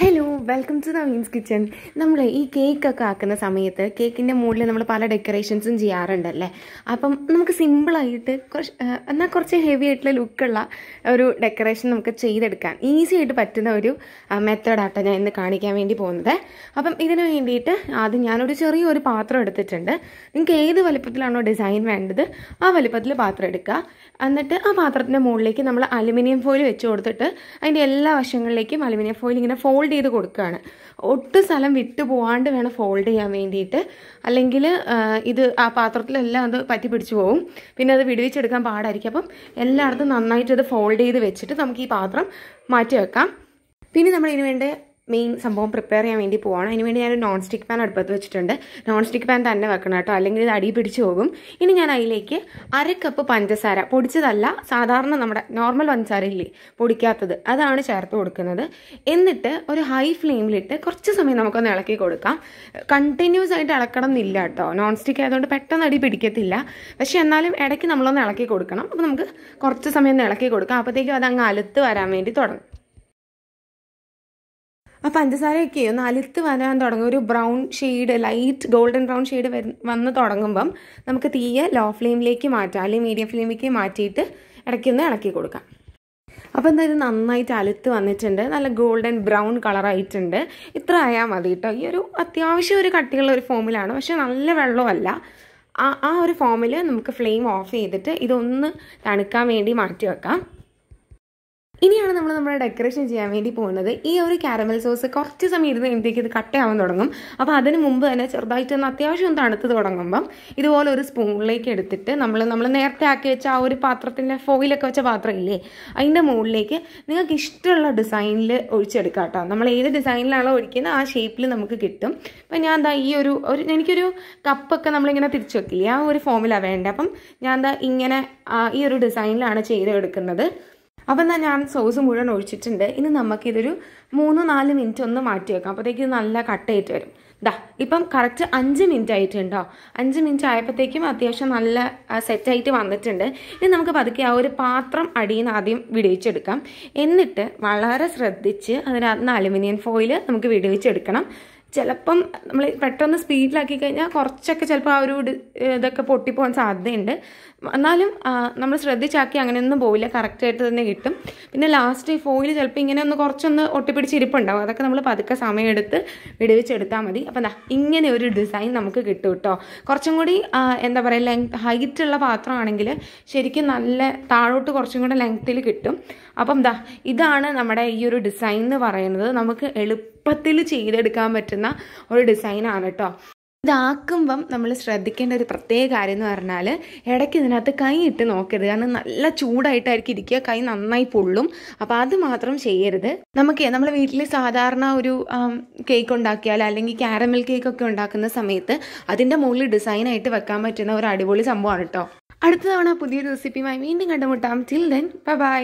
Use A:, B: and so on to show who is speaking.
A: hello welcome to Naveen's kitchen നമ്മൾ ഈ കേക്കൊക്കെ ആക്കുന്ന സമയത്ത് കേക്കിൻ്റെ മുകളിൽ നമ്മൾ പല ഡെക്കറേഷൻസും ചെയ്യാറുണ്ടല്ലേ അപ്പം നമുക്ക് സിമ്പിളായിട്ട് കുറച്ച് എന്നാൽ കുറച്ച് ഹെവി ആയിട്ടുള്ള ലുക്കുള്ള ഒരു ഡെക്കറേഷൻ നമുക്ക് ചെയ്തെടുക്കാൻ ഈസി ആയിട്ട് പറ്റുന്ന ഒരു മെത്തേഡാട്ടോ ഞാൻ ഇന്ന് കാണിക്കാൻ വേണ്ടി പോകുന്നത് അപ്പം ഇതിന് വേണ്ടിയിട്ട് ആദ്യം ഞാനൊരു ചെറിയൊരു പാത്രം എടുത്തിട്ടുണ്ട് നിങ്ങൾക്ക് ഏത് വലുപ്പത്തിലാണോ ഡിസൈൻ വേണ്ടത് ആ വലുപ്പത്തിൽ പാത്രം എടുക്കുക എന്നിട്ട് ആ പാത്രത്തിൻ്റെ മുകളിലേക്ക് നമ്മൾ അലുമിനിയം ഫോയിൽ വെച്ച് കൊടുത്തിട്ട് അതിൻ്റെ എല്ലാ വശങ്ങളിലേക്കും അലുമിനിയം ഫോയിൽ ഇങ്ങനെ ഫോൾഡ് ഫോൾഡ് ചെയ്ത് കൊടുക്കുകയാണ് ഒട്ടും സ്ഥലം വിട്ടു പോവാണ്ട് വേണം ഫോൾഡ് ചെയ്യാൻ വേണ്ടിയിട്ട് അല്ലെങ്കിൽ ഇത് ആ പാത്രത്തിലെല്ലാം അത് പറ്റി പിടിച്ചു പോകും പിന്നെ അത് വിടുവിച്ചെടുക്കാൻ പാടായിരിക്കും അപ്പം എല്ലായിടത്തും നന്നായിട്ട് ഇത് ഫോൾഡ് ചെയ്ത് വെച്ചിട്ട് നമുക്ക് ഈ പാത്രം മാറ്റി വെക്കാം പിന്നെ നമ്മൾ ഇതിനു വേണ്ട മെയിൻ സംഭവം പ്രിപ്പയർ ചെയ്യാൻ വേണ്ടി പോവാണ് അതിനുവേണ്ടി ഞാൻ നോൺ സ്റ്റിക്ക് പാൻ അടുപ്പത്ത് വെച്ചിട്ടുണ്ട് നോൺ സ്റ്റിക്ക് പാൻ തന്നെ വെക്കണം കേട്ടോ അല്ലെങ്കിൽ ഇത് അടി പിടിച്ച് പോകും ഇനി ഞാൻ അതിലേക്ക് അര കപ്പ് പഞ്ചസാര പൊടിച്ചതല്ല സാധാരണ നമ്മുടെ നോർമൽ പഞ്ചസാര ഇല്ലേ പൊടിക്കാത്തത് അതാണ് ചേർത്ത് കൊടുക്കുന്നത് എന്നിട്ട് ഒരു ഹൈ ഫ്ലെയിമിലിട്ട് കുറച്ച് സമയം നമുക്കൊന്ന് ഇളക്കി കൊടുക്കാം കണ്ടിന്യൂസ് ആയിട്ട് ഇളക്കണം എന്നില്ല കേട്ടോ നോൺ സ്റ്റിക്ക് ആയതുകൊണ്ട് പെട്ടെന്ന് അടി പിടിക്കത്തില്ല പക്ഷേ എന്നാലും ഇടയ്ക്ക് നമ്മളൊന്ന് ഇളക്കി കൊടുക്കണം അപ്പോൾ നമുക്ക് കുറച്ച് സമയം ഒന്ന് ഇളക്കി കൊടുക്കാം അപ്പോഴത്തേക്കും അത് അങ്ങ് അലുത്ത് വരാൻ വേണ്ടി തുടങ്ങും ആ പഞ്ചസാരയൊക്കെ ഒന്ന് അലുത്ത് വരാൻ തുടങ്ങും ഒരു brown shade light golden brown shade വന്ന് തുടങ്ങുമ്പം നമുക്ക് തീയെ ലോ ഫ്ലെയിമിലേക്ക് മാറ്റാം അല്ലെങ്കിൽ മീഡിയം ഫ്ലെയിമിലേക്ക് മാറ്റിയിട്ട് ഇടയ്ക്കൊന്ന് ഇളക്കി കൊടുക്കാം അപ്പോൾ എന്താ ഇത് നന്നായിട്ട് അലുത്ത് വന്നിട്ടുണ്ട് നല്ല ഗോൾഡൻ ബ്രൗൺ കളറായിട്ടുണ്ട് ഇത്ര ആയാൽ മതി കേട്ടോ ഈ ഒരു അത്യാവശ്യം ഒരു കട്ടിയുള്ള ഒരു ഫോമിലാണ് പക്ഷെ നല്ല വെള്ളമല്ല ആ ആ ഒരു ഫോമിൽ നമുക്ക് ഫ്ലെയിം ഓഫ് ചെയ്തിട്ട് ഇതൊന്ന് തണുക്കാൻ വേണ്ടി മാറ്റി വെക്കാം ഇനിയാണ് നമ്മൾ നമ്മുടെ ഡെക്കറേഷൻ ചെയ്യാൻ വേണ്ടി പോകുന്നത് ഈ ഒരു കാരമൽ സോസ് കുറച്ച് സമയം ഇരുന്ന് കഴിയുമ്പോഴേക്ക് ഇത് കട്ടയാവാൻ തുടങ്ങും അപ്പോൾ അതിന് മുമ്പ് തന്നെ ചെറുതായിട്ടൊന്ന് അത്യാവശ്യം തണുത്ത് തുടങ്ങുമ്പം ഇതുപോലെ ഒരു സ്പൂണിലേക്ക് എടുത്തിട്ട് നമ്മൾ നമ്മൾ നേരത്തെ ആക്കി വെച്ച ആ ഒരു പാത്രത്തിൻ്റെ ഫോയിലൊക്കെ വെച്ച പാത്രം ഇല്ലേ അതിൻ്റെ മുകളിലേക്ക് നിങ്ങൾക്ക് ഇഷ്ടമുള്ള ഡിസൈനിൽ ഒഴിച്ചെടുക്കാം കേട്ടോ നമ്മൾ ഏത് ഡിസൈനിലാണോ ഒഴിക്കുന്നത് ആ ഷേപ്പിൽ നമുക്ക് കിട്ടും അപ്പം ഞാൻ എന്താ ഈ ഒരു ഒരു എനിക്കൊരു കപ്പൊക്കെ നമ്മളിങ്ങനെ തിരിച്ചു വെക്കില്ലേ ആ ഒരു ഫോമിലാണ് വേണ്ടത് അപ്പം ഞാൻ എന്താ ഇങ്ങനെ ഈ ഒരു ഡിസൈനിലാണ് ചെയ്തെടുക്കുന്നത് അപ്പം തന്നെ ഞാൻ സോസ് മുഴുവൻ ഒഴിച്ചിട്ടുണ്ട് ഇനി നമുക്കിതൊരു മൂന്ന് നാല് മിനിറ്റ് ഒന്ന് മാറ്റി വെക്കാം അപ്പോഴത്തേക്ക് നല്ല കട്ടയായിട്ട് വരും ദാ ഇപ്പം കറക്റ്റ് അഞ്ച് മിനിറ്റ് ആയിട്ടുണ്ടോ അഞ്ച് മിനിറ്റ് ആയപ്പോഴത്തേക്കും അത്യാവശ്യം നല്ല സെറ്റായിട്ട് വന്നിട്ടുണ്ട് ഇനി നമുക്ക് പതുക്കെ ആ ഒരു പാത്രം അടിയിൽ നിന്ന് ആദ്യം വിടുവിച്ചെടുക്കാം എന്നിട്ട് വളരെ ശ്രദ്ധിച്ച് അതിനകത്ത് നിന്ന് അലുമിനിയം ഫോയിൽ നമുക്ക് വിടുവിച്ചെടുക്കണം ചിലപ്പം നമ്മൾ പെട്ടെന്ന് സ്പീഡിലാക്കി കഴിഞ്ഞാൽ കുറച്ചൊക്കെ ചിലപ്പോൾ ആ ഒരു ഇതൊക്കെ പൊട്ടിപ്പോകാൻ സാധ്യതയുണ്ട് എന്നാലും നമ്മൾ ശ്രദ്ധിച്ചാക്കി അങ്ങനെയൊന്നും പോവില്ല കറക്റ്റായിട്ട് തന്നെ കിട്ടും പിന്നെ ലാസ്റ്റ് ഈ ഫോയിൽ ചിലപ്പോൾ ഇങ്ങനെ ഒന്ന് കുറച്ചൊന്ന് ഒട്ടിപ്പിടിച്ചിരിപ്പുണ്ടാവും അതൊക്കെ നമ്മൾ പതുക്കെ സമയമെടുത്ത് വിടുവിച്ചെടുത്താൽ മതി അപ്പം എന്താ ഇങ്ങനെ ഒരു ഡിസൈൻ നമുക്ക് കിട്ടും കേട്ടോ കുറച്ചും കൂടി എന്താ പറയുക ലെങ്ത് ഹൈറ്റുള്ള പാത്രമാണെങ്കിൽ ശരിക്കും നല്ല താഴോട്ട് കുറച്ചും കൂടി ലെങ്ത്തിൽ കിട്ടും അപ്പം എന്താ ഇതാണ് നമ്മുടെ ഈ ഒരു ഡിസൈൻ എന്ന് പറയുന്നത് നമുക്ക് എളുപ്പം എളുപ്പത്തിൽ ചെയ്തെടുക്കാൻ പറ്റുന്ന ഒരു ഡിസൈനാണ് കേട്ടോ ഇതാക്കുമ്പം നമ്മൾ ശ്രദ്ധിക്കേണ്ട ഒരു പ്രത്യേക കാര്യം എന്ന് പറഞ്ഞാൽ ഇടയ്ക്ക് ഇതിനകത്ത് കൈ ഇട്ട് നോക്കരുത് കാരണം നല്ല ചൂടായിട്ടായിരിക്കും ഇരിക്കുക കൈ നന്നായി പൊള്ളും അപ്പോൾ അത് മാത്രം ചെയ്യരുത് നമുക്ക് നമ്മൾ വീട്ടിൽ സാധാരണ ഒരു കേക്ക് ഉണ്ടാക്കിയാൽ അല്ലെങ്കിൽ ക്യാരമൽ കേക്കൊക്കെ ഉണ്ടാക്കുന്ന സമയത്ത് അതിൻ്റെ മുകളിൽ ഡിസൈനായിട്ട് വെക്കാൻ പറ്റുന്ന ഒരു അടിപൊളി സംഭവമാണ് കേട്ടോ അടുത്ത തവണ പുതിയൊരു റെസിപ്പിയുമായി വീണ്ടും കണ്ടുമുട്ടാം ടിൽ ദെൻ ബൈ